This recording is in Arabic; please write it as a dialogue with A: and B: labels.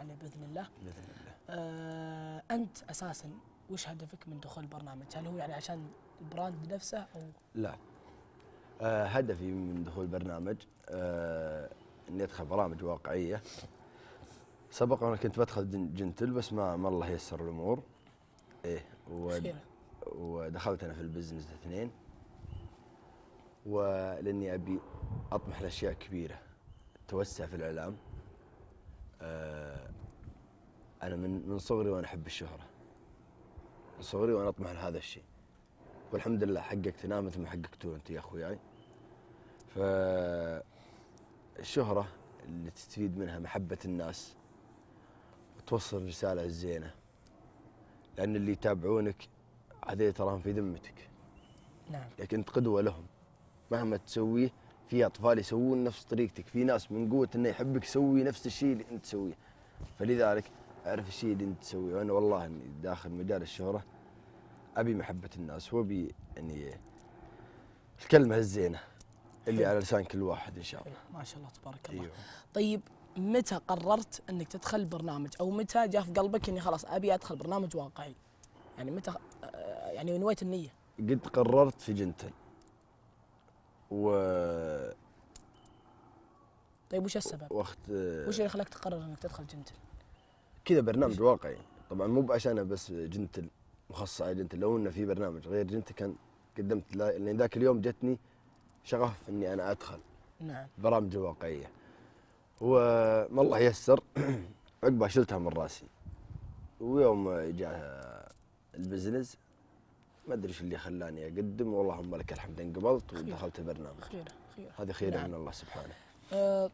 A: عليه باذن الله باذن الله آه انت اساسا وش هدفك من دخول البرنامج؟ هل هو يعني عشان البراند نفسه او
B: لا آه هدفي من دخول البرنامج آه اني ادخل برامج واقعيه سبق وانا كنت بدخل جنتل بس ما ما الله يسر الامور ايه ودخلت انا في البزنس اثنين ولاني ابي اطمح لاشياء كبيره توسع في الاعلام انا يعني من من صغري وانا احب الشهره من صغري وانا اطمح لهذا الشيء والحمد لله حققتناه مثل ما حققتوه انت يا اخوياي يعني. ف الشهره اللي تستفيد منها محبه الناس وتوصل رساله الزينه لان اللي يتابعونك عادي تراهم في ذمتك نعم لكن انت قدوه لهم مهما تسويه في اطفال يسوون نفس طريقتك في ناس من قوه انه يحبك يسوي نفس الشيء اللي انت تسويه فلذلك اعرف الشيء اللي انت تسويه وانا والله اني داخل مجال الشهره ابي محبه الناس وابي يعني الكلمه الزينه اللي على لسان كل واحد ان شاء الله
A: ما شاء الله تبارك الله أيوه. طيب متى قررت انك تدخل برنامج او متى جاء في قلبك اني خلاص ابي ادخل برنامج واقعي يعني متى آه، يعني نويت النيه
B: قد قررت في جنتل و
A: طيب وش السبب؟
B: وقت آه، وش اللي
A: خلاك تقرر انك تدخل جنتل؟
B: كذا برنامج واقعي طبعا مو عشان بس جنتل مخصص على جنتل لو انه في برنامج غير جنتل كان قدمت لان ذاك اليوم جتني شغف اني انا ادخل نعم برامج واقعيه وما الله يسر عقبها شلتها من راسي ويوم جاء البزنس ما ادري ايش اللي خلاني اقدم واللهم لك الحمد انقبلت ودخلت البرنامج
A: خيره خيره
B: هذه خيره نعم. من الله سبحانه
A: آه،